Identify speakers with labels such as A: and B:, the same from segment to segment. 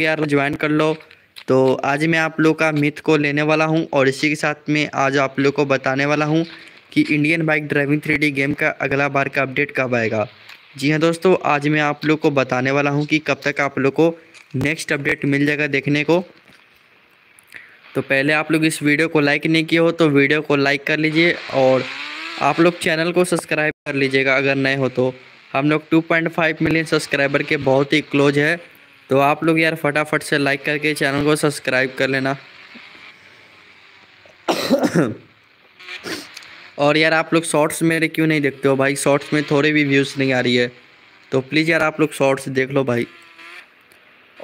A: यार ज्वाइन तो कर लो तो आज मैं आप लोग का मिथ को लेने वाला हूं और इसी के साथ में आज आप लोग को बताने वाला हूं कि Indian bike driving three game का अगला बार का अपडेट कब आएगा जी हाँ दोस्तों आज मैं आप लोग को बताने वाला हूं कि कब तक आप लोग को नेक्स्ट अपडेट मिल जाएगा देखने को तो पहले आप लोग इस वीडियो को लाइक नहीं किए हो तो वीडियो को लाइक कर लीजिए और आप लोग चैनल को सब्सक्राइब कर लीजिएगा अगर नए हो तो हम लोग टू मिलियन सब्सक्राइबर के बहुत ही क्लोज है तो आप लोग यार फटाफट से लाइक करके चैनल को सब्सक्राइब कर लेना और यार आप लोग शॉर्ट्स मेरे क्यों नहीं देखते हो भाई शॉर्ट्स में थोड़े भी व्यूज़ नहीं आ रही है तो प्लीज़ यार आप लोग शॉर्ट्स देख लो भाई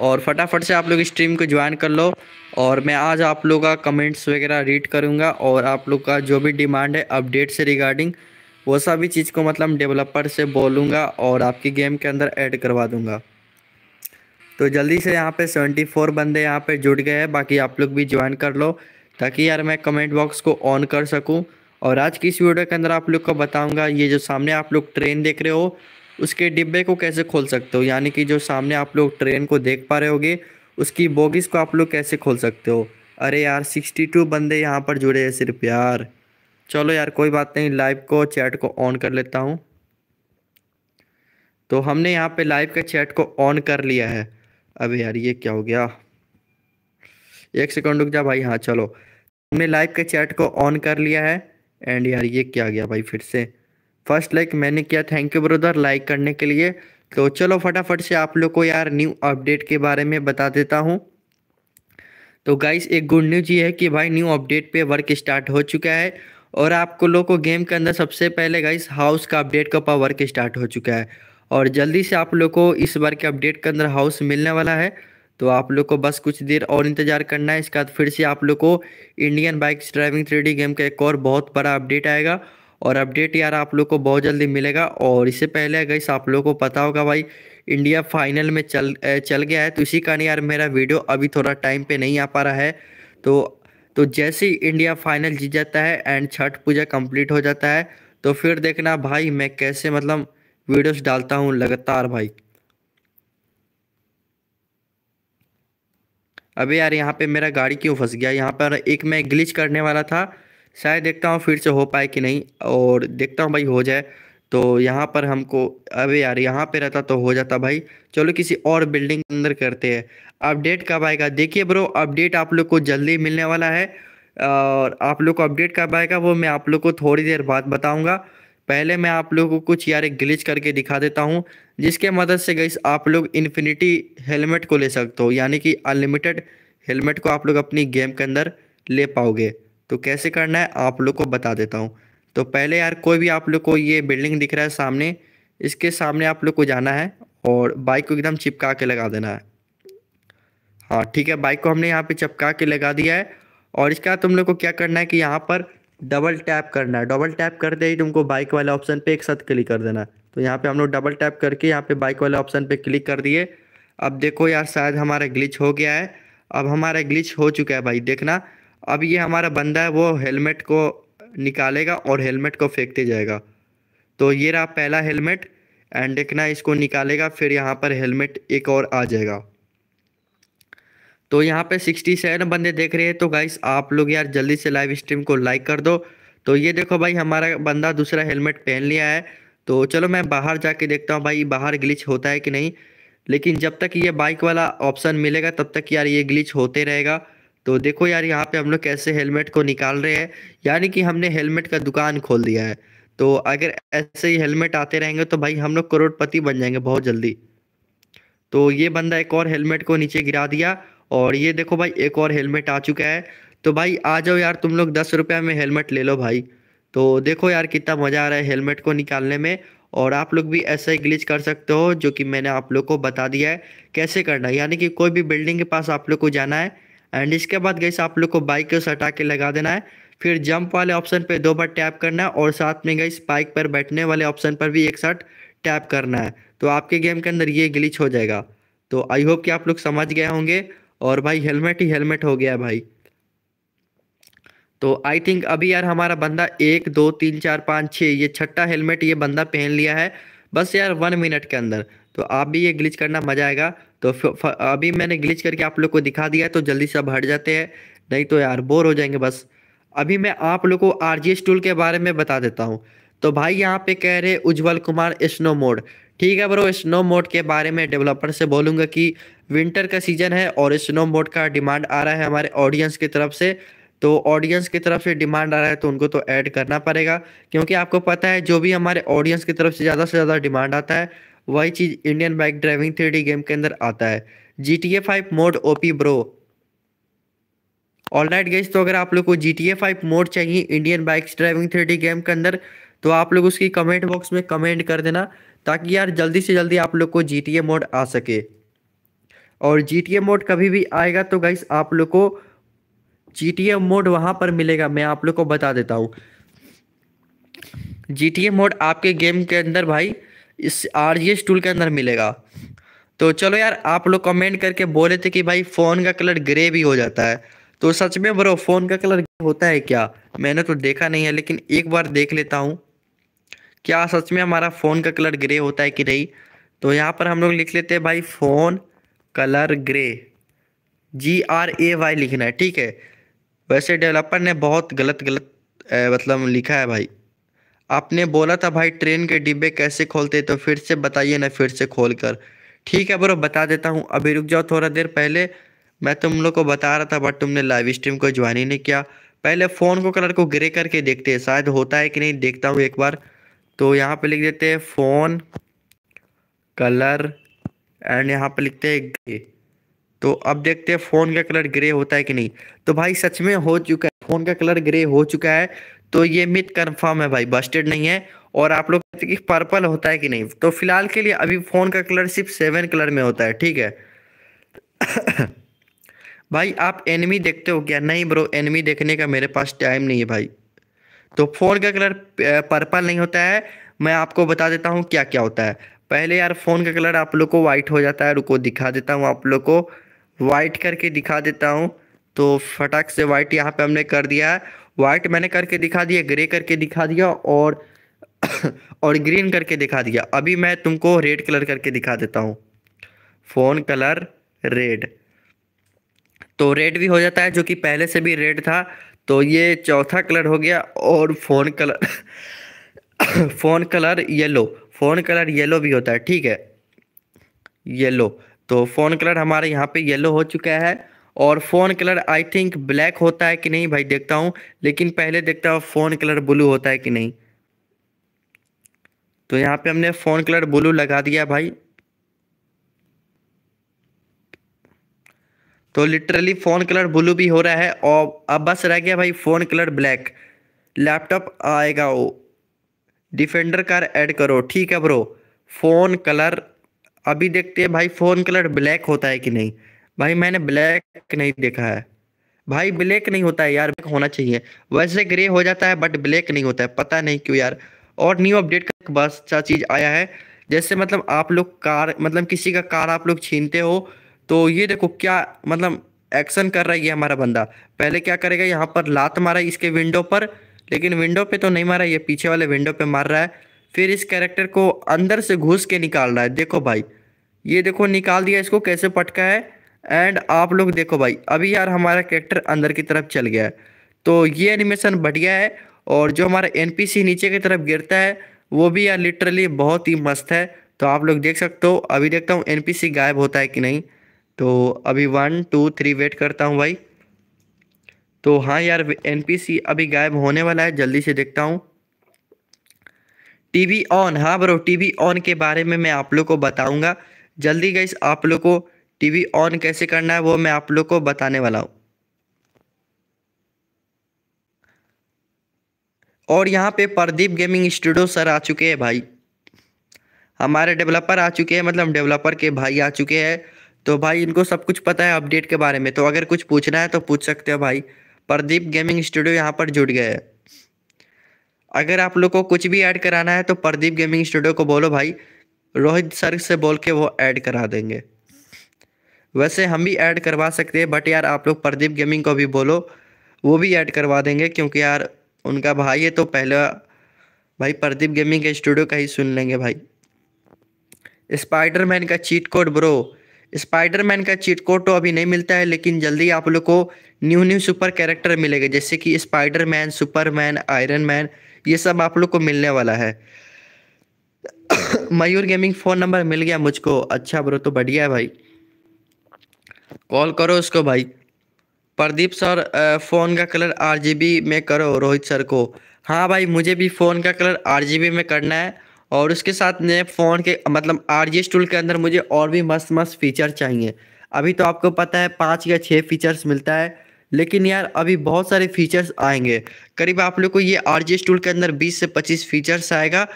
A: और फटाफट से आप लोग स्ट्रीम को ज्वाइन कर लो और मैं आज आप लोग का कमेंट्स वगैरह रीड करूँगा और आप लोग का जो भी डिमांड है अपडेट से रिगार्डिंग वो सभी चीज़ को मतलब डेवलपर से बोलूँगा और आपकी गेम के अंदर ऐड करवा दूँगा तो जल्दी से यहाँ पे सेवेंटी फोर बंदे यहाँ पे जुट गए हैं बाकी आप लोग भी ज्वाइन कर लो ताकि यार मैं कमेंट बॉक्स को ऑन कर सकूँ और आज की इस वीडियो के अंदर आप लोग को बताऊँगा ये जो सामने आप लोग ट्रेन देख रहे हो उसके डिब्बे को कैसे खोल सकते हो यानी कि जो सामने आप लोग ट्रेन को देख पा रहे होगे उसकी बोगिस को आप लोग कैसे खोल सकते हो अरे यार सिक्सटी टू बंदे यहाँ पर जुड़े हैं सिर्फ यार चलो यार कोई बात नहीं लाइव को चैट को ऑन कर लेता हूँ तो हमने यहाँ पे लाइव का चैट को ऑन कर लिया है अबे यार ये क्या हो गया एक सेकंड रुक जा भाई हाँ चलो हमने लाइव के चैट को ऑन कर लिया है एंड यार ये क्या गया भाई फिर से फर्स्ट लाइक मैंने किया थैंक यू ब्रदर लाइक करने के लिए तो चलो फटाफट से आप लोग को यार न्यू अपडेट के बारे में बता देता हूँ तो गाइस एक गुड न्यूज ये है कि भाई न्यू अपडेट पे वर्क स्टार्ट हो चुका है और आपको लोग को गेम के अंदर सबसे पहले गाइस हाउस का अपडेट का वर्क स्टार्ट हो चुका है और जल्दी से आप लोग को इस बार के अपडेट के अंदर हाउस मिलने वाला है तो आप लोग को बस कुछ देर और इंतजार करना है इसके बाद फिर से आप लोग को Indian bikes driving three game का एक और बहुत बड़ा अपडेट आएगा और अपडेट यार आप लोग को बहुत जल्दी मिलेगा और इससे पहले अगर आप लोग को पता होगा भाई इंडिया फाइनल में चल चल गया है तो इसी कारण यार मेरा वीडियो अभी थोड़ा टाइम पे नहीं आ पा रहा है तो तो जैसे ही इंडिया फाइनल जीत जाता है एंड छठ पूजा कंप्लीट हो जाता है तो फिर देखना भाई मैं कैसे मतलब वीडियोस डालता हूँ लगातार भाई अबे यार यहाँ पे मेरा गाड़ी क्यों फंस गया यहाँ पर एक मैं ग्लिच करने वाला था शायद देखता हूँ फिर से हो पाए कि नहीं और देखता हूँ भाई हो जाए तो यहाँ पर हमको अबे यार यहाँ पे रहता तो हो जाता भाई चलो किसी और बिल्डिंग के अंदर करते हैं अपडेट कब आएगा देखिए ब्रो अपडेट आप लोग को जल्दी मिलने वाला है और आप लोग को अपडेट कब आएगा वो मैं आप लोग को थोड़ी देर बाद बताऊँगा पहले मैं आप लोगों को कुछ यार एक ग्लिच करके दिखा देता हूँ जिसके मदद से गई आप लोग इन्फिनिटी हेलमेट को ले सकते हो यानी कि अनलिमिटेड हेलमेट को आप लोग अपनी गेम के अंदर ले पाओगे तो कैसे करना है आप लोग को बता देता हूँ तो पहले यार कोई भी आप लोग को ये बिल्डिंग दिख रहा है सामने इसके सामने आप लोग को जाना है और बाइक को एकदम चिपका के लगा देना है हाँ ठीक है बाइक को हमने यहाँ पे चिपका के लगा दिया है और इसका तुम लोग को क्या करना है कि यहाँ पर डबल टैप करना है डबल टैप करते ही तुमको बाइक वाले ऑप्शन पे एक साथ क्लिक कर देना है तो यहाँ पे हम लोग डबल टैप करके यहाँ पे बाइक वाले ऑप्शन पे क्लिक कर दिए अब देखो यार शायद हमारा ग्लिच हो गया है अब हमारा ग्लिच हो चुका है भाई देखना अब ये हमारा बंदा है वो हेलमेट को निकालेगा और हेलमेट को फेंकते जाएगा तो ये रहा पहला हेलमेट एंड देखना इसको निकालेगा फिर यहाँ पर हेलमेट एक और आ जाएगा तो यहाँ पे सिक्सटी सेवन बंदे देख रहे हैं तो गाइस आप लोग यार जल्दी से लाइव स्ट्रीम को लाइक कर दो तो ये देखो भाई हमारा बंदा दूसरा हेलमेट पहन लिया है तो चलो मैं बाहर जाके देखता हूँ भाई बाहर ग्लिच होता है कि नहीं लेकिन जब तक ये बाइक वाला ऑप्शन मिलेगा तब तक यार ये ग्लिच होते रहेगा तो देखो यार यहाँ पे हम लोग कैसे हेलमेट को निकाल रहे हैं यानी कि हमने हेलमेट का दुकान खोल दिया है तो अगर ऐसे ही हेलमेट आते रहेंगे तो भाई हम लोग करोड़पति बन जाएंगे बहुत जल्दी तो ये बंदा एक और हेलमेट को नीचे गिरा दिया और ये देखो भाई एक और हेलमेट आ चुका है तो भाई आ जाओ यार तुम लोग दस रुपया में हेलमेट ले लो भाई तो देखो यार कितना मज़ा आ रहा है हेलमेट को निकालने में और आप लोग भी ऐसा ही ग्लिच कर सकते हो जो कि मैंने आप लोग को बता दिया है कैसे करना है यानी कि कोई भी बिल्डिंग के पास आप लोग को जाना है एंड इसके बाद गैस आप लोग को बाइक को सटा के लगा देना है फिर जंप वाले ऑप्शन पर दो बार टैप करना है और साथ में गई बाइक पर बैठने वाले ऑप्शन पर भी एक साथ टैप करना है तो आपके गेम के अंदर ये ग्लिच हो जाएगा तो आई होप कि आप लोग समझ गए होंगे और भाई हेलमेट ही हेलमेट हो गया भाई तो आई थिंक अभी यार हमारा बंदा एक दो तीन चार पाँच छः ये छठा हेलमेट ये बंदा पहन लिया है बस यार वन मिनट के अंदर तो आप भी ये ग्लिच करना मजा आएगा तो अभी मैंने ग्लिच करके आप लोग को दिखा दिया तो जल्दी से हट जाते हैं नहीं तो यार बोर हो जाएंगे बस अभी मैं आप लोग को आर टूल के बारे में बता देता हूँ तो भाई यहाँ पे कह रहे उज्जवल कुमार स्नो मोड ठीक है ब्रो स्नो मोड के बारे में डेवलपर से बोलूँगा कि विंटर का सीज़न है और स्नो मोड का डिमांड आ रहा है हमारे ऑडियंस की तरफ से तो ऑडियंस की तरफ से डिमांड आ रहा है तो उनको तो ऐड करना पड़ेगा क्योंकि आपको पता है जो भी हमारे ऑडियंस की तरफ से ज़्यादा से ज़्यादा डिमांड आता है वही चीज़ Indian bike driving three game के अंदर आता है G T A five mode O P bro all right guest तो अगर आप लोग को G T A five mode चाहिए Indian bikes driving three game के अंदर तो आप लोग उसकी कमेंट बॉक्स में कमेंट कर देना ताकि यार जल्दी से जल्दी आप लोग को जी टी ए मोड आ सके और जी टी ए मोड कभी भी आएगा तो गाइस आप लोग को जी टी ए मोड वहाँ पर मिलेगा मैं आप लोग को बता देता हूँ जी टी ए मोड आपके गेम के अंदर भाई इस आर जी एस टूल के अंदर मिलेगा तो चलो यार आप लोग कमेंट करके बोले थे कि भाई फ़ोन का कलर ग्रे भी हो जाता है तो सच में ब्रो फ़ोन का कलर होता है क्या मैंने तो देखा नहीं है लेकिन एक बार देख लेता हूँ क्या सच में हमारा फ़ोन का कलर ग्रे होता है कि नहीं तो यहाँ पर हम लोग लिख लेते हैं भाई phone colour grey G R A Y लिखना है ठीक है वैसे डेवलपर ने बहुत गलत गलत मतलब लिखा है भाई आपने बोला था भाई ट्रेन के डिब्बे कैसे खोलते तो फिर से बताइए ना फिर से खोल कर ठीक है ब्रो बता देता हूँ अभी रुक जाओ थोड़ा देर पहले मैं तुम लोग को बता रहा था बट तुमने लाइव स्ट्रीम को ज्वाइन ही नहीं किया पहले फ़ोन को कलर को ग्रे करके देखते हैं शायद होता है कि नहीं देखता हूँ एक बार तो यहाँ पे लिख देते हैं फोन कलर एंड यहाँ पे लिखते हैं ग्रे तो अब देखते हैं फ़ोन का कलर ग्रे होता है कि नहीं तो भाई सच में हो चुका है फ़ोन का कलर ग्रे हो चुका है तो ये मिथ कंफर्म है भाई बस्टेड नहीं है और आप लोग कहते कि पर्पल होता है कि नहीं तो फिलहाल के लिए अभी फ़ोन का कलर सिर्फ सेवन कलर में होता है ठीक है भाई आप एनिमी देखते हो क्या नहीं ब्रो एनिमी देखने का मेरे पास टाइम नहीं है भाई तो फ़ोन का कलर पर्पल नहीं होता है मैं आपको बता देता हूँ क्या क्या होता है पहले यार फ़ोन का कलर आप लोग को वाइट हो जाता है रुको दिखा देता हूँ आप लोग को वाइट करके दिखा देता हूँ तो फटाक से वाइट यहाँ पे हमने कर दिया है वाइट मैंने करके दिखा दिया ग्रे करके दिखा दिया और और ग्रीन करके दिखा दिया अभी मैं तुमको रेड कलर करके दिखा देता हूँ फ़ोन कलर रेड तो रेड भी हो जाता है जो कि पहले से भी रेड था तो ये चौथा कलर हो गया और phone colour phone colour yellow phone colour yellow भी होता है ठीक है येलो तो फोन कलर हमारे यहाँ पे येलो हो चुका है और phone colour I think black होता है कि नहीं भाई देखता हूँ लेकिन पहले देखता हूँ फोन कलर ब्लू होता है कि नहीं तो यहाँ पे हमने फोन कलर ब्लू लगा दिया भाई तो लिटरली फ़ोन कलर ब्लू भी हो रहा है और अब बस रह गया भाई फ़ोन कलर ब्लैक लैपटॉप आएगा वो डिफेंडर कार ऐड करो ठीक है ब्रो फ़ोन कलर अभी देखते हैं भाई फ़ोन कलर ब्लैक होता है कि नहीं भाई मैंने ब्लैक नहीं देखा है भाई ब्लैक नहीं होता है यार होना चाहिए वैसे ग्रे हो जाता है बट ब्लैक नहीं होता है पता नहीं क्यों यार और न्यू अपडेट का बस अच्छा चीज़ आया है जैसे मतलब आप लोग कार मतलब किसी का कार आप लोग छीनते हो तो ये देखो क्या मतलब एक्शन कर रहा है ये हमारा बंदा पहले क्या करेगा यहाँ पर लात मारा इसके विंडो पर लेकिन विंडो पे तो नहीं मारा ये पीछे वाले विंडो पे मार रहा है फिर इस कैरेक्टर को अंदर से घुस के निकाल रहा है देखो भाई ये देखो निकाल दिया इसको कैसे पटका है एंड आप लोग देखो भाई अभी यार हमारा कैरेक्टर अंदर की तरफ चल गया है तो ये एनिमेशन बढ़िया है और जो हमारा एन नीचे की तरफ गिरता है वो भी यार लिटरली बहुत ही मस्त है तो आप लोग देख सकते हो अभी देखता हूँ एन गायब होता है कि नहीं तो अभी वन टू थ्री वेट करता हूँ भाई तो हाँ यार एन अभी गायब होने वाला है जल्दी से देखता हूँ टीवी ऑन हाँ ब्रो टीवी ऑन के बारे में मैं आप लोग को बताऊंगा जल्दी गई आप लोग को टीवी ऑन कैसे करना है वो मैं आप लोग को बताने वाला हूँ और यहाँ पे प्रदीप गेमिंग स्टूडियो सर आ चुके हैं भाई हमारे डेवलपर आ चुके हैं मतलब डेवलपर के भाई आ चुके हैं तो भाई इनको सब कुछ पता है अपडेट के बारे में तो अगर कुछ पूछना है तो पूछ सकते हो भाई प्रदीप गेमिंग स्टूडियो यहाँ पर जुड़ गए हैं अगर आप लोग को कुछ भी ऐड कराना है तो प्रदीप गेमिंग स्टूडियो को बोलो भाई रोहित सर से बोल के वो ऐड करा देंगे वैसे हम भी ऐड करवा सकते हैं बट यार आप लोग प्रदीप गेमिंग को भी बोलो वो भी ऐड करवा देंगे क्योंकि यार उनका भाई है तो पहला भाई प्रदीप गेमिंग के स्टूडियो का ही सुन लेंगे भाई स्पाइडरमैन का चीट कोड ब्रो स्पाइडरमैन का चीट कोड तो अभी नहीं मिलता है लेकिन जल्दी आप लोग को न्यू न्यू सुपर कैरेक्टर मिलेगा जैसे कि स्पाइडरमैन सुपरमैन आयरन मैन ये सब आप लोग को मिलने वाला है मयूर गेमिंग फ़ोन नंबर मिल गया मुझको अच्छा ब्रो तो बढ़िया है भाई कॉल करो उसको भाई प्रदीप सर फ़ोन का कलर आरजीबी में करो रोहित सर को हाँ भाई मुझे भी फ़ोन का कलर आरजीबी में करना है और उसके साथ नए फ़ोन के मतलब आर जी टूल के अंदर मुझे और भी मस्त मस्त फीचर चाहिए अभी तो आपको पता है पाँच या छः फीचर्स मिलता है लेकिन यार अभी बहुत सारे फीचर्स आएंगे करीब आप लोग को ये आर जी टूल के अंदर बीस से पच्चीस फीचर्स आएगा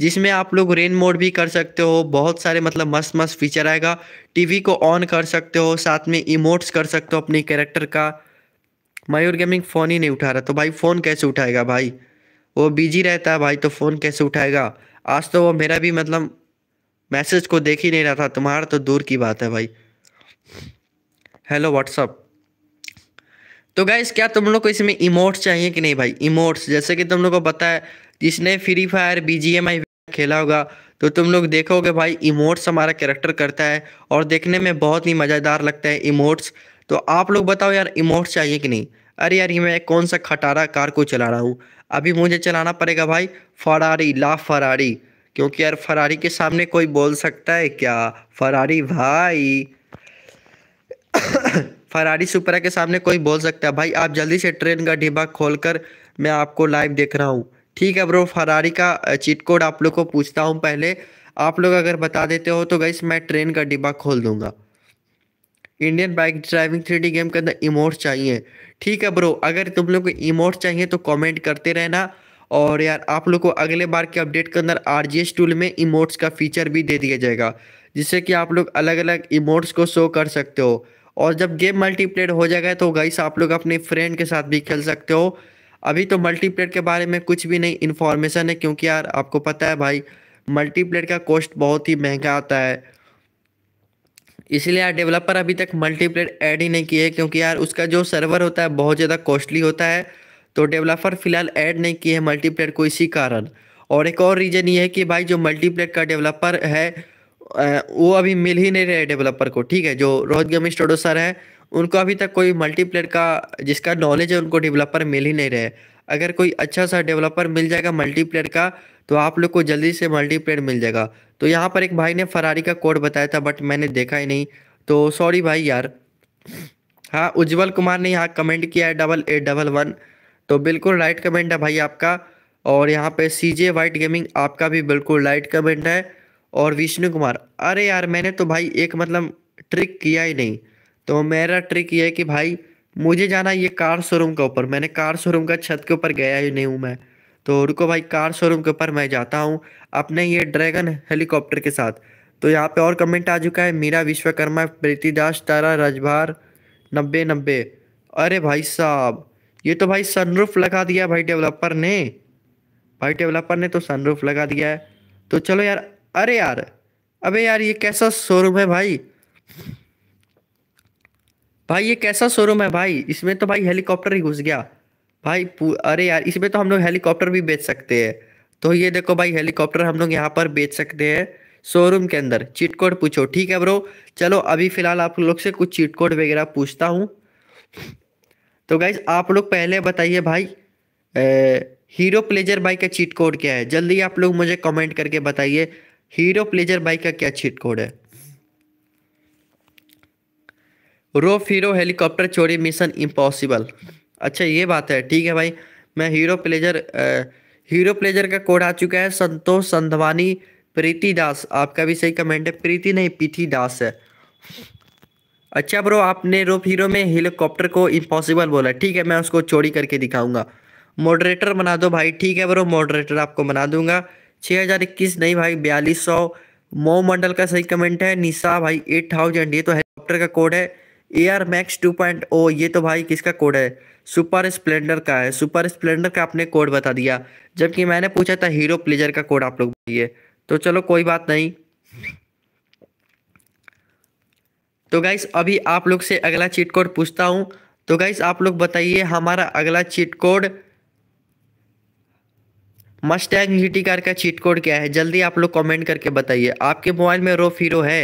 A: जिसमें आप लोग रेन मोड भी कर सकते हो बहुत सारे मतलब मस्त मस्त फीचर आएगा टीवी को ऑन कर सकते हो साथ में इमोट्स कर सकते हो अपने कैरेक्टर का मयूर गेमिंग फ़ोन ही नहीं उठा रहा तो भाई फ़ोन कैसे उठाएगा भाई वो बिजी रहता है भाई तो फ़ोन कैसे उठाएगा आज तो वो मेरा भी मतलब मैसेज को देख ही नहीं रहा था तुम्हारा तो दूर की बात है भाई हेलो व्हाट्सअप तो गाइस क्या तुम लोग को इसमें इमोट्स चाहिए कि नहीं भाई इमोट्स जैसे कि तुम लोग को पता है जिसने free fire B G M I खेला होगा तो तुम लोग देखोगे भाई इमोट्स हमारा कैरेक्टर करता है और देखने में बहुत ही मज़ेदार लगता है इमोट्स तो आप लोग बताओ यार इमोट्स चाहिए कि नहीं अरे यार ये मैं कौन सा खटारा कार को चला रहा हूँ अभी मुझे चलाना पड़ेगा भाई फरारी ला फरारी क्योंकि यार फरारी के सामने कोई बोल सकता है क्या फरारी भाई फरारी सुपरा के सामने कोई बोल सकता है भाई आप जल्दी से ट्रेन का डिब्बा खोलकर मैं आपको लाइव देख रहा हूँ ठीक है ब्रो फरारी का चीट कोड आप लोग को पूछता हूँ पहले आप लोग अगर बता देते हो तो गई मैं ट्रेन का डिब्बा खोल दूंगा Indian bike driving three game के अंदर इमोट चाहिए ठीक है ब्रो अगर तुम लोग को इमोट चाहिए तो कॉमेंट करते रहना और यार आप लोग को अगले बार के अपडेट के अंदर आर जी टूल में इमोट्स का फीचर भी दे दिया जाएगा जिससे कि आप लोग अलग अलग इमोट्स को शो कर सकते हो और जब गेम मल्टीप्लेट हो जाएगा तो गाइस आप लोग अपने फ्रेंड के साथ भी खेल सकते हो अभी तो मल्टीप्लेट के बारे में कुछ भी नहीं इन्फॉर्मेशन है क्योंकि यार आपको पता है भाई मल्टीप्लेट का कॉस्ट बहुत ही महंगा आता है इसलिए यार डेवलपर अभी तक मल्टीप्लेट ऐड ही नहीं किए क्योंकि यार उसका जो सर्वर होता है बहुत ज़्यादा कॉस्टली होता है तो डेवलपर फिलहाल ऐड नहीं किए हैं मल्टीप्लेट को इसी कारण और एक और रीज़न ये है कि भाई जो मल्टीप्लेट का डेवलपर है वो अभी मिल ही नहीं रहे डेवलपर को ठीक है जो रोहित गमी स्टोडो सर हैं उनको अभी तक कोई मल्टीप्लेट का जिसका नॉलेज है उनको डेवलपर मिल ही नहीं रहे अगर कोई अच्छा सा डेवलपर मिल जाएगा मल्टीप्लेट का तो आप लोग को जल्दी से मल्टीप्लेयर मिल जाएगा तो यहाँ पर एक भाई ने फरारी का कोड बताया था बट मैंने देखा ही नहीं तो सॉरी भाई यार हाँ उज्जवल कुमार ने यहाँ कमेंट किया है डबल एट डबल वन तो बिल्कुल राइट कमेंट है भाई आपका और यहाँ पे सी जे वाइट गेमिंग आपका भी बिल्कुल राइट कमेंट है और विष्णु कुमार अरे यार मैंने तो भाई एक मतलब ट्रिक किया ही नहीं तो मेरा ट्रिक ये है कि भाई मुझे जाना ये कार शोरूम के ऊपर मैंने कार शोरूम का छत के ऊपर गया ही नहीं हूँ मैं तो रुको भाई कार शोरूम के ऊपर मैं जाता हूँ अपने ये ड्रैगन हेलीकॉप्टर के साथ तो यहाँ पे और कमेंट आ चुका है मीरा विश्वकर्मा प्रीति दास तारा रजभार नब्बे नब्बे अरे भाई साहब ये तो भाई सनरूफ लगा दिया भाई डेवलपर ने भाई डेवलपर ने तो सनरूफ लगा दिया है तो चलो यार अरे यार अबे यार ये कैसा शोरूम है भाई भाई ये कैसा शोरूम है भाई इसमें तो भाई हेलीकॉप्टर ही घुस गया भाई अरे यार इसमें तो हम लोग हेलीकॉप्टर भी बेच सकते हैं तो ये देखो भाई हेलीकॉप्टर हम लोग यहाँ पर बेच सकते हैं शोरूम के अंदर चीट कोड पूछो ठीक है ब्रो चलो अभी फिलहाल आप लोग से कुछ चीट कोड वगैरह पूछता हूँ तो गाइज आप लोग पहले बताइए भाई ए, हीरो प्लेजर बाइक का चीट कोड क्या है जल्दी आप लोग मुझे कमेंट करके बताइए हीरो प्लेजर बाइक का क्या चीट कोड है रोफ हीरो हेलीकॉप्टर चोरी मिशन इम्पॉसिबल अच्छा ये बात है ठीक है भाई मैं हीरो प्लेजर हीरो प्लेजर का कोड आ चुका है संतोष संधवानी प्रीति दास आपका भी सही कमेंट है प्रीति नहीं पीथी दास है अच्छा ब्रो आपने रोप हीरो में हेलीकॉप्टर को इम्पॉसिबल बोला ठीक है मैं उसको चोरी करके दिखाऊंगा मॉडरेटर बना दो भाई ठीक है ब्रो मॉडरेटर आपको बना दूंगा छः हज़ार इक्कीस नहीं भाई बयालीस सौ मो मंडल का सही कमेंट है निशा भाई एट थाउजेंड ये तो हेलीकॉप्टर का कोड है A R max two point O ये तो भाई किसका कोड है सुपर स्प्लेंडर का है सुपर स्प्लेंडर का आपने कोड बता दिया जबकि मैंने पूछा था हीरो प्लेजर का कोड आप लोग बताइए तो चलो कोई बात नहीं तो गाइस अभी आप लोग से अगला चीट कोड पूछता हूँ तो गाइस आप लोग बताइए हमारा अगला cheat code Mustang G car का चीट कोड क्या है जल्दी आप लोग कमेंट करके बताइए आपके मोबाइल में रोफ हीरो है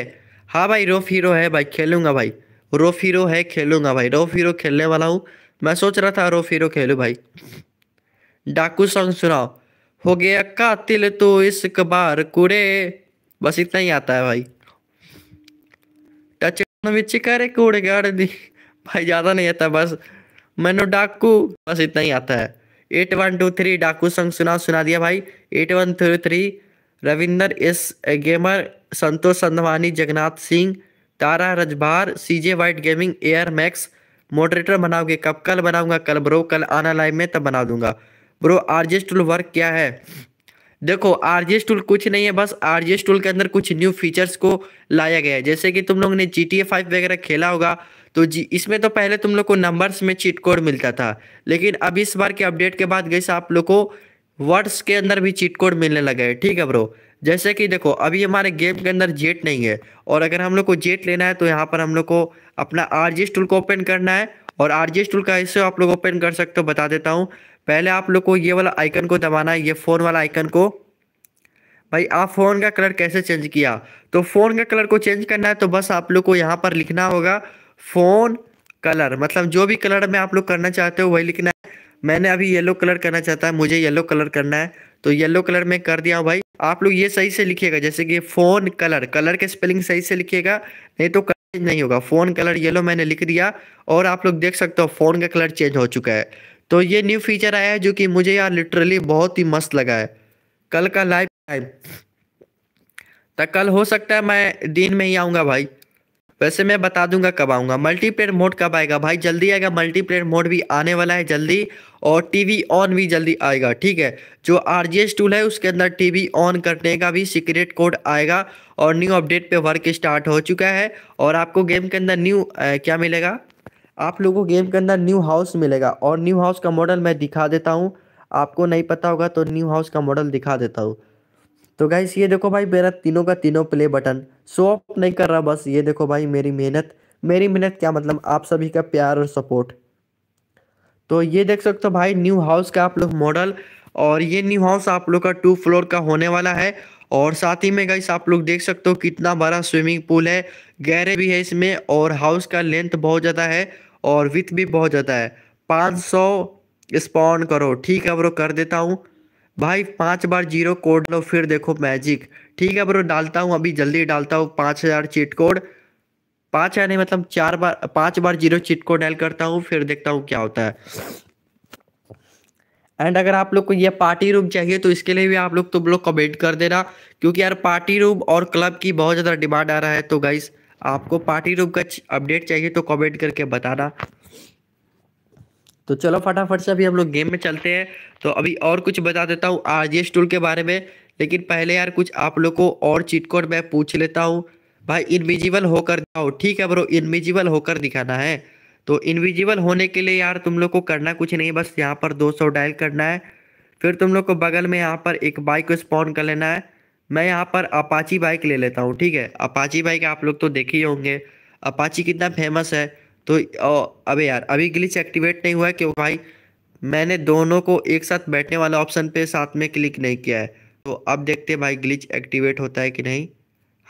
A: हाँ भाई रोफ हीरो है भाई खेलूंगा भाई रोफीरो है खेलूंगा भाई रो फिरो खेलने वाला हूँ मैं सोच रहा था रो फिरो खेलूँ भाई डाकू सॉन्ग सुनाओ हो गया कातिल तो इस कबार कूड़े बस इतना ही आता है भाई टच करे कूड़े गाड़ दी भाई ज़्यादा नहीं आता बस मैनो डाकू बस इतना ही आता है एट वन टू थ्री डाकू सॉन्ग सुना सुना दिया भाई eight one three three Ravinder S gamer Santosh Sandhwani Jagannath Singh Tara Rajbar CJ white gaming air max moderator बनाओगे कब कल बनाऊंगा कल ब्रो कल आना लाइव में तब बना दूंगा ब्रो आरजे टूल वर्क क्या है देखो आरजे टूल कुछ नहीं है बस आरजे टूल के अंदर कुछ न्यू फीचर्स को लाया गया है जैसे कि तुम लोग ने जी टी ए फाइव वगैरह खेला होगा तो जी इसमें तो पहले तुम लोग को नंबर्स में चीट कोड मिलता था लेकिन अब इस बार के अपडेट के बाद गई आप लोग को वर्ड्स के अंदर भी चीट कोड मिलने लगा है ठीक है ब्रो जैसे कि देखो अभी हमारे गेम के अंदर जेट नहीं है और अगर हम लोग को जेट लेना है तो यहाँ पर हम लोग को अपना आर टूल को ओपन करना है और आर टूल का इससे आप लोग ओपन कर सकते हो बता देता हूँ पहले आप लोग को ये वाला आइकन को दबाना है ये फ़ोन वाला आइकन को भाई आप फ़ोन का कलर कैसे चेंज किया तो फ़ोन का कलर को चेंज करना है तो बस आप लोग को यहाँ पर लिखना होगा फ़ोन कलर मतलब जो भी कलर में आप लोग करना चाहते हो वही लिखना है मैंने अभी येलो कलर करना चाहता है मुझे येलो कलर करना है तो येलो कलर में कर दिया भाई आप लोग ये सही से लिखिएगा जैसे कि फोन कलर कलर के स्पेलिंग सही से लिखिएगा नहीं तो कलर नहीं होगा फोन कलर येलो मैंने लिख दिया और आप लोग देख सकते हो फोन का कलर चेंज हो चुका है तो ये न्यू फीचर आया है जो कि मुझे यार लिटरली बहुत ही मस्त लगा है कल का लाइव टाइम तो कल हो सकता है मैं दिन में ही आऊँगा भाई वैसे मैं बता दूंगा कब आऊँगा मल्टीप्लेयर मोड कब आएगा भाई जल्दी आएगा मल्टीप्लेयर मोड भी आने वाला है जल्दी और टीवी ऑन भी जल्दी आएगा ठीक है जो आर जी एस टूल है उसके अंदर टीवी ऑन करने का भी सीक्रेट कोड आएगा और न्यू अपडेट पे वर्क स्टार्ट हो चुका है और आपको गेम के अंदर न्यू क्या मिलेगा आप लोगों को गेम के अंदर न्यू हाउस मिलेगा और न्यू हाउस का मॉडल मैं दिखा देता हूँ आपको नहीं पता होगा तो न्यू हाउस का मॉडल दिखा देता हूँ तो गाइस ये देखो भाई मेरा तीनों का तीनों प्ले बटन शो ऑफ नहीं कर रहा बस ये देखो भाई मेरी मेहनत मेरी मेहनत क्या मतलब आप सभी का प्यार और सपोर्ट तो ये देख सकते हो भाई न्यू हाउस का आप लोग मॉडल और ये न्यू हाउस आप लोग का टू फ्लोर का होने वाला है और साथ ही में गाइस आप लोग देख सकते हो कितना बड़ा स्विमिंग पूल है गहरे भी है इसमें और हाउस का लेंथ बहुत ज़्यादा है और विथ भी बहुत ज़्यादा है पाँच सौ स्पॉन करो ठीक है ब्रो कर देता हूँ भाई पांच बार जीरो कोड लो फिर देखो मैजिक ठीक है ब्रो डालता हूँ अभी जल्दी डालता हूँ पांच हज़ार चीट कोड पांच या नहीं मतलब चार बार पांच बार जीरो चीट कोड डायल करता हूँ फिर देखता हूँ क्या होता है एंड अगर आप लोग को ये पार्टी रूम चाहिए तो इसके लिए भी आप लोग तुम लोग कमेंट कर देना क्योंकि यार पार्टी रूम और क्लब की बहुत ज़्यादा डिमांड आ रहा है तो गाइस आपको पार्टी रूम का अपडेट चाहिए तो कमेंट करके बताना तो चलो फटाफट से अभी हम लोग गेम में चलते हैं तो अभी और कुछ बता देता हूँ आर जी टूल के बारे में लेकिन पहले यार कुछ आप लोग को और चीट कोड मैं पूछ लेता हूँ भाई इनविजिबल होकर दिखाओ ठीक है ब्रो इनविजिबल होकर दिखाना है तो इनविजिबल होने के लिए यार तुम लोग को करना कुछ नहीं बस यहाँ पर 200 डायल करना है फिर तुम लोग को बगल में यहाँ पर एक बाइक को स्पॉन कर लेना है मैं यहाँ पर अपाची बाइक ले लेता हूँ ठीक है अपाची बाइक आप लोग तो देख ही होंगे अपाची कितना फेमस है तो अबे यार अभी ग्लिच एक्टिवेट नहीं हुआ है क्यों भाई मैंने दोनों को एक साथ बैठने वाला ऑप्शन पे साथ में क्लिक नहीं किया है तो अब देखते हैं भाई ग्लिच एक्टिवेट होता है कि नहीं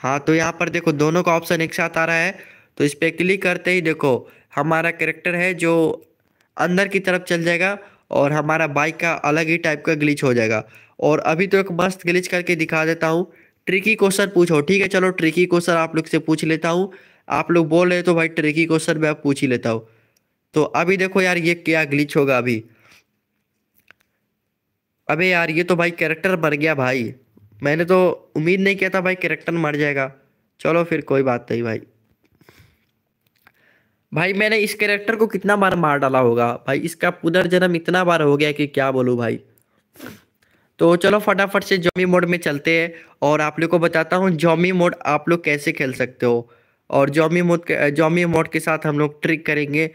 A: हाँ तो यहाँ पर देखो दोनों का ऑप्शन एक साथ आ रहा है तो इस पर क्लिक करते ही देखो हमारा करेक्टर है जो अंदर की तरफ चल जाएगा और हमारा बाइक का अलग ही टाइप का ग्लिच हो जाएगा और अभी तो एक मस्त ग्लिच करके दिखा देता हूँ ट्रिकी क्वेश्चन पूछो ठीक है चलो ट्रिकी क्वेश्चन आप लोग से पूछ लेता हूँ आप लोग बोल रहे तो भाई ट्रिकी क्वेश्चन मैं पूछ ही लेता हूँ तो अभी देखो यार ये क्या ग्लिच होगा अभी अबे यार ये तो भाई कैरेक्टर मर गया भाई मैंने तो उम्मीद नहीं किया था भाई कैरेक्टर मर जाएगा चलो फिर कोई बात नहीं भाई भाई मैंने इस कैरेक्टर को कितना बार मार डाला होगा भाई इसका पुनर्जन्म इतना बार हो गया कि क्या बोलूँ भाई तो चलो फटाफट से जॉमी मोड में चलते हैं और आप लोग को बताता हूँ जॉमी मोड आप लोग कैसे खेल सकते हो और जॉमी मोड के जॉमी मोड के साथ हम लोग ट्रिक करेंगे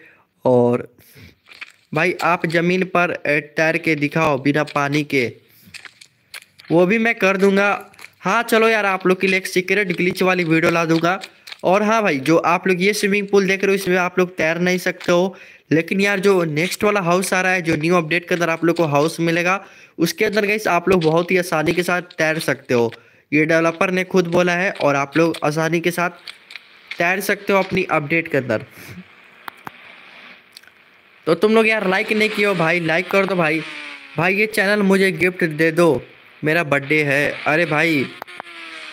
A: और भाई आप ज़मीन पर तैर के दिखाओ बिना पानी के वो भी मैं कर दूंगा हाँ चलो यार आप लोग के लिए एक सीक्रेट ग्लिच वाली वीडियो ला दूंगा और हाँ भाई जो आप लोग ये स्विमिंग पूल देख रहे हो इसमें आप लोग तैर नहीं सकते हो लेकिन यार जो नेक्स्ट वाला हाउस आ रहा है जो न्यू अपडेट के अंदर आप लोग को हाउस मिलेगा उसके अंदर गई आप लोग बहुत ही आसानी के साथ तैर सकते हो ये डेवलपर ने खुद बोला है और आप लोग आसानी के साथ तैर सकते हो अपनी अपडेट के अंदर तो तुम लोग यार लाइक नहीं किए हो भाई लाइक कर दो भाई भाई ये चैनल मुझे गिफ्ट दे दो मेरा बर्थडे है अरे भाई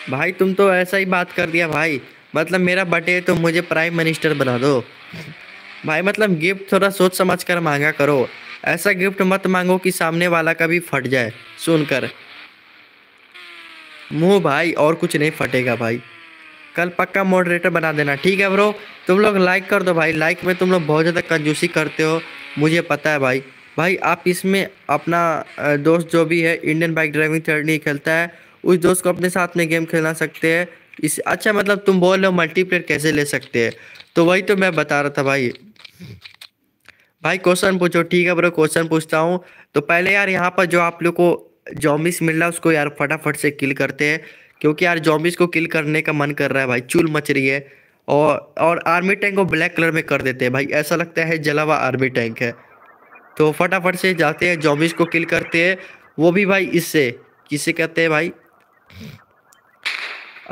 A: भाई तुम तो ऐसा ही बात कर दिया भाई मतलब मेरा बर्थडे तो मुझे प्राइम मिनिस्टर बना दो भाई मतलब गिफ्ट थोड़ा सोच समझ कर मांगा करो ऐसा गिफ्ट मत मांगो कि सामने वाला का भी फट जाए सुनकर मुंह भाई और कुछ नहीं फटेगा भाई कल पक्का मॉडरेटर बना देना ठीक है ब्रो तुम लोग लाइक कर दो भाई लाइक में तुम लोग बहुत ज़्यादा कंजूसी करते हो मुझे पता है भाई भाई आप इसमें अपना दोस्त जो भी है इंडियन बाइक ड्राइविंग थर्नी खेलता है उस दोस्त को अपने साथ में गेम खेलना सकते हैं इस अच्छा मतलब तुम बोल रहे हो मल्टीप्लेयर कैसे ले सकते हैं तो वही तो मैं बता रहा था भाई भाई क्वेश्चन पूछो ठीक है ब्रो क्वेश्चन पूछता हूँ तो पहले यार यहाँ पर जो आप लोग को जॉमिस मिल रहा है उसको यार फटाफट से किल करते हैं क्योंकि यार जॉम्बिस को किल करने का मन कर रहा है भाई चूल मच रही है और और आर्मी टैंक को ब्लैक कलर में कर देते हैं भाई ऐसा लगता है जलावा आर्मी टैंक है तो फटाफट से जाते हैं जॉम्बिस को किल करते हैं वो भी भाई इससे किसे कहते हैं भाई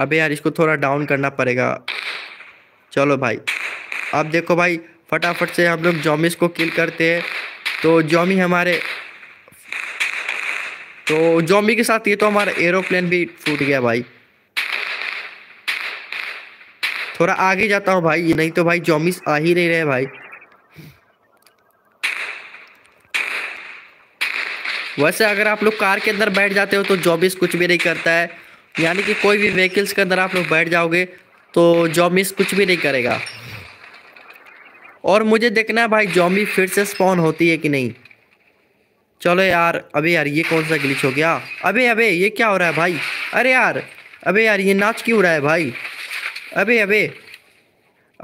A: अबे यार इसको थोड़ा डाउन करना पड़ेगा चलो भाई अब देखो भाई फटाफट से हम लोग जॉमिस को किल करते हैं तो जॉमी हमारे तो जॉम्बी के साथ ये तो हमारा एरोप्लेन भी फूट गया भाई थोड़ा आगे जाता हूँ भाई नहीं तो भाई जॉम्बिस आ ही नहीं रहे भाई वैसे अगर आप लोग कार के अंदर बैठ जाते हो तो जॉबिस कुछ भी नहीं करता है यानी कि कोई भी व्हीकल्स के अंदर आप लोग बैठ जाओगे तो जॉबिस कुछ भी नहीं करेगा और मुझे देखना है भाई जॉम्बी फिर से स्पॉन होती है कि नहीं चलो यार अबे यार ये कौन सा ग्लिच हो गया अबे अबे ये क्या हो रहा है भाई अरे यार अबे यार ये नाच क्यों रहा है भाई अबे अबे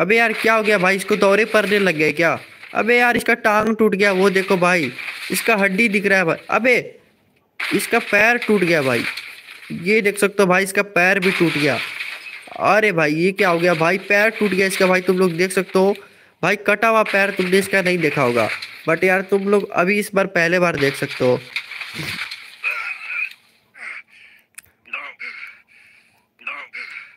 A: अबे यार क्या हो गया भाई इसको दौरे तो पड़ने लग गए क्या अबे यार इसका टांग टूट गया वो देखो भाई इसका हड्डी दिख रहा है भाई अबे इसका पैर टूट गया भाई ये देख सकते हो भाई इसका पैर भी टूट गया अरे भाई ये क्या हो गया भाई पैर टूट गया इसका भाई तुम लोग देख सकते हो भाई कटा हुआ पैर तुमने इसका नहीं देखा होगा बट यार तुम लोग अभी इस बार पहले बार देख सकते हो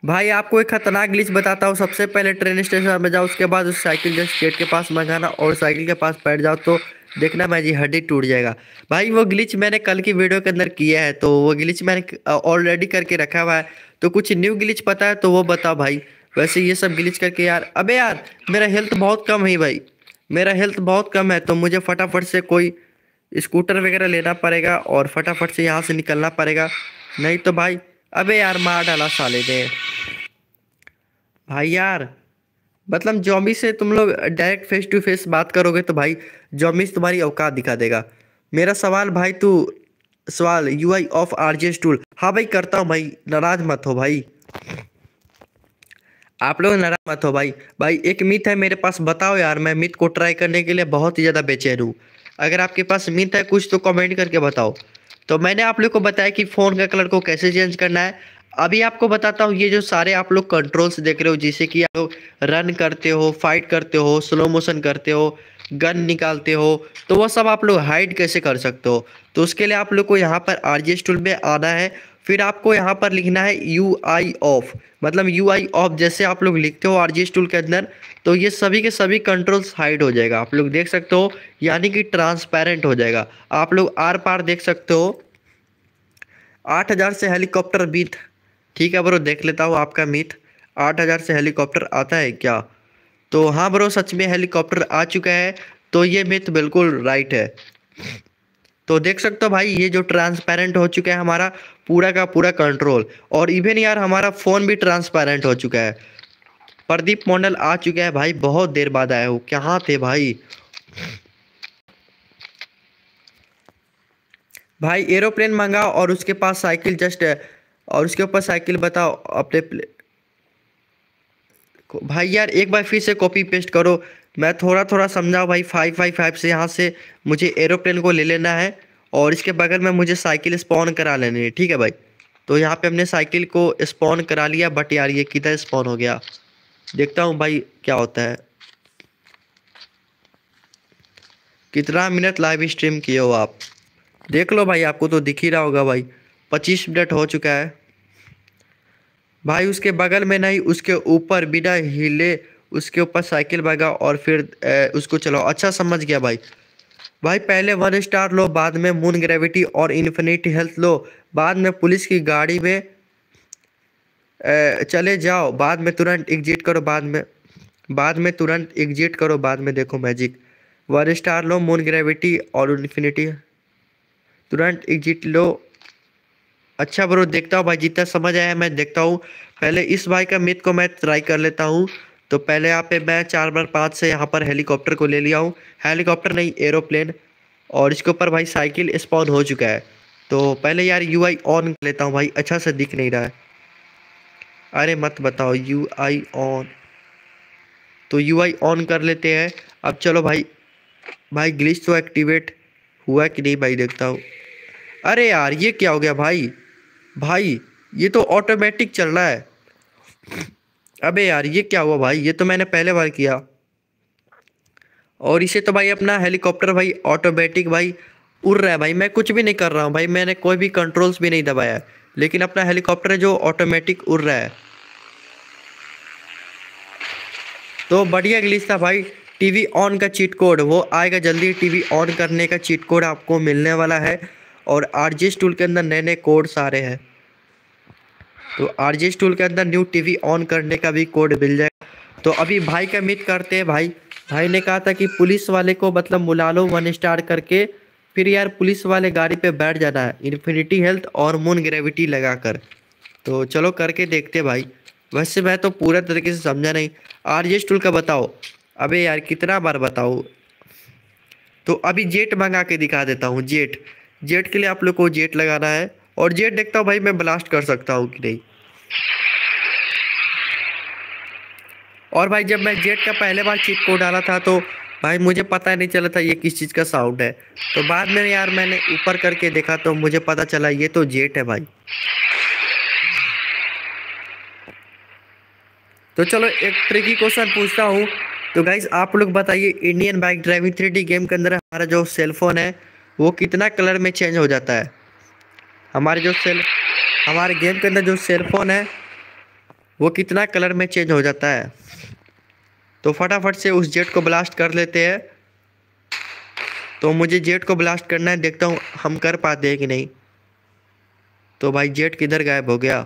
A: भाई आपको एक खतरनाक ग्लिच बताता हूँ सबसे पहले ट्रेन स्टेशन में जाओ उसके बाद उस साइकिल गेट के पास मत जाना और साइकिल के पास बैठ जाओ तो देखना मैं जी हड्डी टूट जाएगा भाई वो ग्लिच मैंने कल की वीडियो के अंदर किया है तो वो ग्लिच मैंने ऑलरेडी करके रखा हुआ है तो कुछ न्यू ग्लिच पता है तो वो बताओ भाई वैसे ये सब ग्लिच करके यार अबे यार मेरा हेल्थ बहुत कम है भाई मेरा हेल्थ बहुत कम है तो मुझे फटाफट से कोई स्कूटर वगैरह लेना पड़ेगा और फटाफट से यहाँ से निकलना पड़ेगा नहीं तो भाई अबे यार मार डाला साले दे भाई यार मतलब जॉमी से तुम लोग डायरेक्ट फेस टू फेस बात करोगे तो भाई से तुम्हारी औकात दिखा देगा मेरा सवाल भाई तू सवाल U I off R J stool हाँ भाई करता हूँ भाई नाराज मत हो भाई आप लोग नाराज मत हो भाई भाई एक मिथ है मेरे पास बताओ यार मैं मिथ को ट्राई करने के लिए बहुत ही ज़्यादा बेचैन हूँ अगर आपके पास मिथ है कुछ तो कमेंट करके बताओ तो मैंने आप लोग को बताया कि फ़ोन का कलर को कैसे चेंज करना है अभी आपको बताता हूँ ये जो सारे आप लोग कंट्रोल्स देख रहे हो जैसे कि आप लोग रन करते हो फाइट करते हो स्लो मोशन करते हो गन निकालते हो तो वह सब आप लोग हाइड कैसे कर सकते हो तो उसके लिए आप लोग को यहाँ पर आर जी टूल में आना है फिर आपको यहाँ पर लिखना है यू आई ऑफ मतलब यू आई ऑफ जैसे आप लोग लिखते हो आर जी टूल के अंदर तो ये सभी के सभी कंट्रोल्स हाइड हो जाएगा आप लोग देख सकते हो यानी कि ट्रांसपेरेंट हो जाएगा आप लोग आर पार देख सकते हो आठ हज़ार से हेलीकॉप्टर बीत ठीक है ब्रो देख लेता हूँ आपका मिथ आठ हज़ार से हेलीकॉप्टर आता है क्या तो हाँ ब्रो सच में हेलीकॉप्टर आ चुका है तो ये मिथ बिल्कुल राइट है तो देख सकते हो भाई ये जो ट्रांसपेरेंट हो चुका है हमारा पूरा का पूरा कंट्रोल और इवन यार हमारा फ़ोन भी ट्रांसपेरेंट हो चुका है प्रदीप मंडल आ चुका है भाई बहुत देर बाद आया हूँ कहाँ थे भाई भाई एरोप्लेन मंगाओ और उसके पास साइकिल जस्ट और उसके ऊपर साइकिल बताओ अपने भाई यार एक बार फिर से कॉपी पेस्ट करो मैं थोड़ा थोड़ा समझा भाई फाइव फाइव फाइव से यहाँ से मुझे एरोप्लेन को ले लेना है और इसके बगल में मुझे साइकिल स्पॉन करा लेनी है ठीक है भाई तो यहाँ पे हमने साइकिल को स्पॉन करा लिया बट यार ये किधर स्पॉन हो गया देखता हूँ भाई क्या होता है कितना मिनट लाइव स्ट्रीम किए हो आप देख लो भाई आपको तो दिख ही रहा होगा भाई पच्चीस मिनट हो चुका है भाई उसके बगल में नहीं उसके ऊपर बिना हिले उसके ऊपर साइकिल भागा और फिर ए, उसको चलाओ अच्छा समझ गया भाई भाई पहले वन स्टार लो बाद में मून ग्रेविटी और इन्फिनिटी हेल्थ लो बाद में पुलिस की गाड़ी में ए, चले जाओ बाद में तुरंत एग्जिट करो बाद में बाद में तुरंत एग्जिट करो बाद में देखो मैजिक वन स्टार लो मून ग्रेविटी और इन्फिनिटी तुरंत एग्जिट लो अच्छा ब्रो देखता हूँ भाई जितना समझ आया मैं देखता हूँ पहले इस भाई का मिथ को मैं ट्राई कर लेता हूँ तो पहले यहाँ पे मैं चार बार पाँच से यहाँ पर हेलीकॉप्टर को ले लिया हूँ हेलीकॉप्टर नहीं एरोप्लेन और इसके ऊपर भाई साइकिल स्पॉन हो चुका है तो पहले यार यू आई ऑन कर लेता हूँ भाई अच्छा से दिख नहीं रहा है अरे मत बताओ यू आई ऑन तो यू आई ऑन कर लेते हैं अब चलो भाई भाई ग्लिच तो एक्टिवेट हुआ कि नहीं भाई देखता हूँ अरे यार ये क्या हो गया भाई भाई ये तो ऑटोमेटिक चल रहा है अबे यार ये क्या हुआ भाई ये तो मैंने पहले बार किया और इसे तो भाई अपना हेलीकॉप्टर भाई ऑटोमेटिक भाई उड़ रहा है भाई मैं कुछ भी नहीं कर रहा हूँ भाई मैंने कोई भी कंट्रोल्स भी नहीं दबाया लेकिन अपना हेलीकॉप्टर है जो ऑटोमेटिक उड़ रहा है तो बढ़िया ग्लिच था भाई टीवी ऑन का चीट कोड वो आएगा जल्दी टीवी ऑन करने का चीट कोड आपको मिलने वाला है और आर जी के अंदर नए नए कोड्स आ रहे हैं तो आर जी टूल के अंदर न्यू टीवी ऑन करने का भी कोड मिल जाएगा तो अभी भाई का मीट करते हैं भाई भाई ने कहा था कि पुलिस वाले को मतलब मुला लो वन स्टार करके फिर यार पुलिस वाले गाड़ी पे बैठ जाना है इन्फिनिटी हेल्थ और मून ग्रेविटी लगा कर तो चलो करके देखते भाई वैसे मैं तो पूरा तरीके से समझा नहीं आर जी टूल का बताओ अबे यार कितना बार बताओ तो अभी जेट मंगा के दिखा देता हूँ जेट जेट के लिए आप लोग को जेट लगाना है और ये देखता हूँ भाई मैं ब्लास्ट कर सकता हूँ कि नहीं और भाई जब मैं जेट का पहले बार चिप को डाला था तो भाई मुझे पता नहीं चला था ये किस चीज़ का साउंड है तो बाद में यार मैंने ऊपर करके देखा तो मुझे पता चला ये तो जेट है भाई तो चलो एक ट्रिकी क्वेश्चन पूछता हूँ तो गाइज आप लोग बताइए Indian bike driving three game के अंदर हमारा जो सेलफोन है वो कितना कलर में चेंज हो जाता है हमारे जो सेल हमारे गेम के अंदर जो सेलफोन है वो कितना कलर में चेंज हो जाता है तो फटाफट से उस जेट को ब्लास्ट कर लेते हैं तो मुझे जेट को ब्लास्ट करना है देखता हूँ हम कर पाते हैं कि नहीं तो भाई जेट किधर गायब हो गया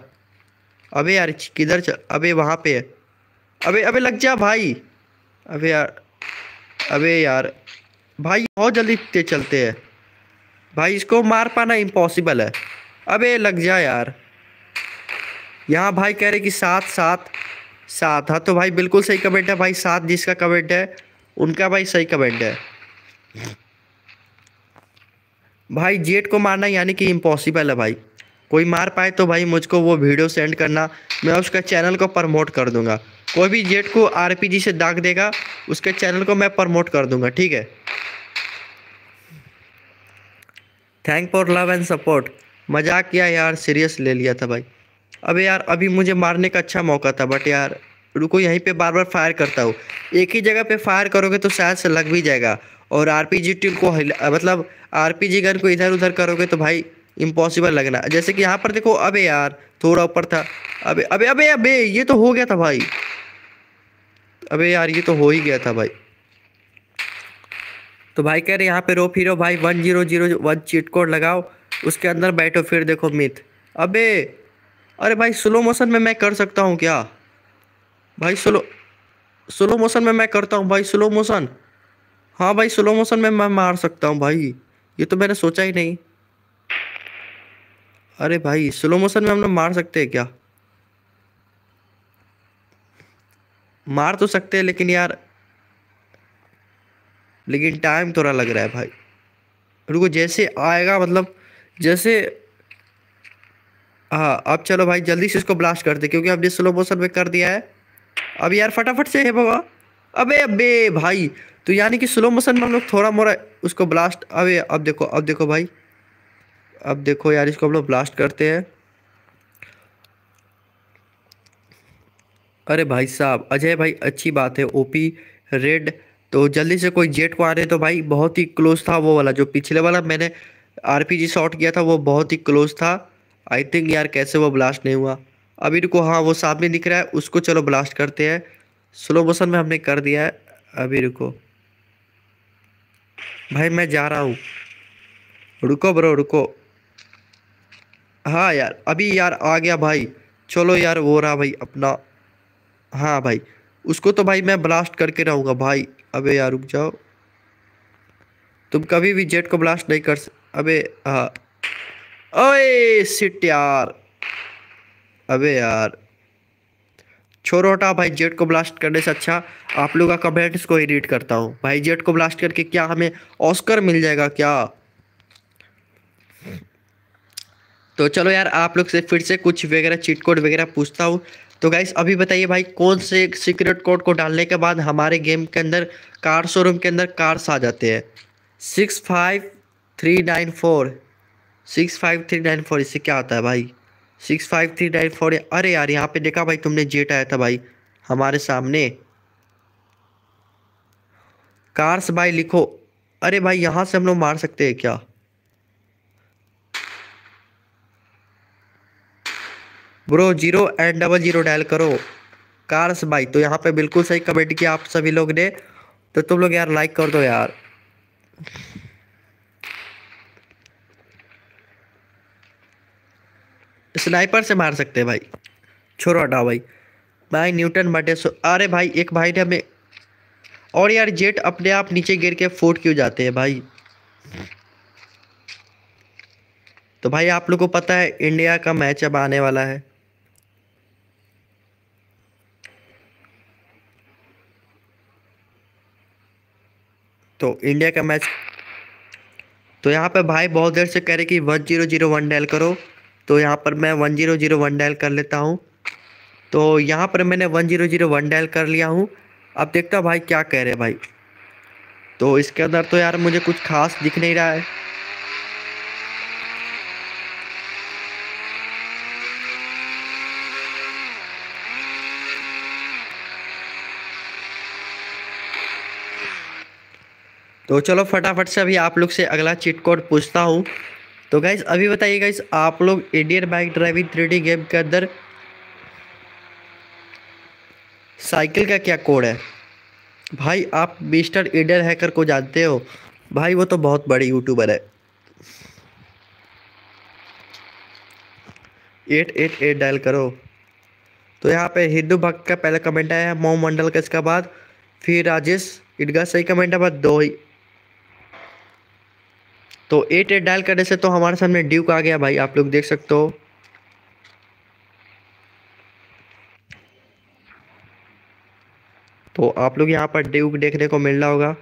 A: अबे यार किधर चल अबे वहाँ पे अबे अबे लग जा भाई अबे यार अबे यार भाई बहुत जल्दी चलते हैं भाई इसको मार पाना इम्पॉसिबल है अबे लग जा यार यहाँ भाई कह रहे कि सात सात सात हाँ तो भाई बिल्कुल सही कमेंट है भाई सात जिसका कमेंट है उनका भाई सही कमेंट है भाई जेट को मारना यानी कि इम्पॉसिबल है भाई कोई मार पाए तो भाई मुझको वो वीडियो सेंड करना मैं उसका चैनल को प्रमोट कर दूंगा कोई भी जेट को आरपीजी से दाग देगा उसके चैनल को मैं प्रमोट कर दूंगा ठीक है thank for love and support मजाक किया यार सीरियस ले लिया था भाई अबे यार अभी मुझे मारने का अच्छा मौका था बट यार रुको यहीं पे बार बार फायर करता हूँ एक ही जगह पे फायर करोगे तो शायद से लग भी जाएगा और आर पी ट्यूब को मतलब आर पी गन को इधर उधर करोगे तो भाई इम्पॉसिबल लगना जैसे कि यहाँ पर देखो अबे यार थोड़ा ऊपर था अबे अबे अबे अबे ये तो हो गया था भाई अबे यार ये तो हो ही गया था भाई तो भाई कह रहे यहाँ पे रो फिर भाई one zero zero one cheat code लगाओ उसके अंदर बैठो फिर देखो मिथ अबे अरे भाई स्लो मोशन में मैं कर सकता हूँ क्या भाई स्लो स्लो मोशन में मैं करता हूँ भाई स्लो मोशन हाँ भाई स्लो मोशन में मैं मार सकता हूँ भाई ये तो मैंने सोचा ही नहीं अरे भाई स्लो मोशन में हम लोग मार सकते हैं क्या मार तो सकते हैं लेकिन यार लेकिन टाइम थोड़ा लग रहा है भाई रुको जैसे आएगा मतलब जैसे हाँ अब चलो भाई जल्दी से इसको ब्लास्ट कर दे क्योंकि आपने स्लो मोशन में कर दिया है अब यार फटाफट से है बाबा अबे अबे भाई तो यानी कि स्लो मोशन में हम लोग थोड़ा मोड़ा उसको ब्लास्ट अबे अब देखो अब देखो भाई अब देखो यार इसको हम लोग ब्लास्ट करते हैं अरे भाई साहब अजय भाई अच्छी बात है ओपी रेड तो जल्दी से कोई जेट को आ रहे तो भाई बहुत ही क्लोज था वो वाला जो पिछले वाला मैंने आरपीजी शॉट किया था वो बहुत ही क्लोज था आई थिंक यार कैसे वो ब्लास्ट नहीं हुआ अभी रुको हाँ वो सामने दिख रहा है उसको चलो ब्लास्ट करते हैं स्लो मोशन में हमने कर दिया है अभी रुको भाई मैं जा रहा हूँ रुको ब्रो रुको हाँ यार अभी यार आ गया भाई चलो यार वो रहा भाई अपना हाँ भाई उसको तो भाई मैं ब्लास्ट करके रहूँगा भाई अबे यार रुक जाओ तुम कभी भी जेट को ब्लास्ट नहीं कर सकते अबे ओए सिट यार अबे यार छोरो हटा भाई जेट को ब्लास्ट करने से अच्छा आप लोगों का कमेंट्स को ही रीड करता हूँ भाई जेट को ब्लास्ट करके क्या हमें ऑस्कर मिल जाएगा क्या तो चलो यार आप लोग से फिर से कुछ वगैरह चीट कोड वगैरह पूछता हूँ तो गाइस अभी बताइए भाई कौन से सीक्रेट कोड को डालने के बाद हमारे गेम के अंदर कार शोरूम के अंदर कार्स आ जाते हैं six five three nine four six five three nine four इससे क्या आता है भाई six five three nine four अरे यार यहाँ पे देखा भाई तुमने जेट आया था भाई हमारे सामने कार्स भाई लिखो अरे भाई यहाँ से हम लोग मार सकते हैं क्या bro zero and double zero dial करो कार्स भाई तो यहाँ पे बिल्कुल सही कमेंट किया आप सभी लोग ने तो तुम लोग यार लाइक कर दो यार स्नाइपर से मार सकते हैं भाई छोड़ो हटाओ भाई भाई न्यूटन बटे सो अरे भाई एक भाई ने हमें और यार जेट अपने आप नीचे गिर के फोट क्यों जाते हैं भाई तो भाई आप लोग को पता है इंडिया का मैच अब आने वाला है तो इंडिया का मैच तो यहाँ पे भाई बहुत देर से कह रहे कि one zero zero one dial करो तो यहाँ पर मैं one zero zero one dial कर लेता हूँ तो यहाँ पर मैंने one zero zero one dial कर लिया हूँ अब देखता हूँ भाई क्या कह रहे भाई तो इसके अंदर तो यार मुझे कुछ खास दिख नहीं रहा है तो चलो फटाफट से अभी आप लोग से अगला चिट कोड पूछता हूँ तो गाइज अभी बताइए गाइज आप लोग Indian bike driving three game के अंदर साइकिल का क्या कोड है भाई आप मिस्टर इंडियन हैकर को जानते हो भाई वो तो बहुत बड़े यूट्यूबर है एट एट एट डायल करो तो यहाँ पे हिंदू भक्त का पहला कमेंट आया मोम मंडल का इसका बाद फिर राजेश इनका सही कमेंट है बस दो ही तो एट एट डायल करने से तो हमारे सामने ड्यूक आ गया भाई आप लोग देख सकते हो तो आप लोग यहाँ पर ड्यूक देखने को मिल रहा होगा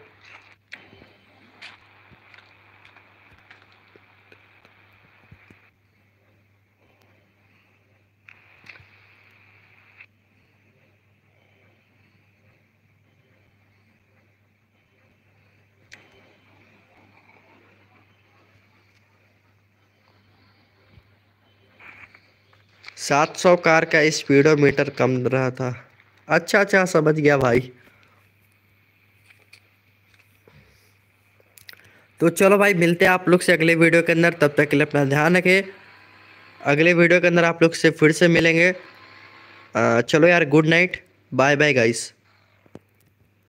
A: सात सौ कार का स्पीडोमीटर कम रहा था अच्छा अच्छा समझ गया भाई तो चलो भाई मिलते हैं आप लोग से अगले वीडियो के अंदर तब तक के लिए अपना ध्यान रखें अगले वीडियो के अंदर आप लोग से फिर से मिलेंगे आ, चलो यार good night bye bye guys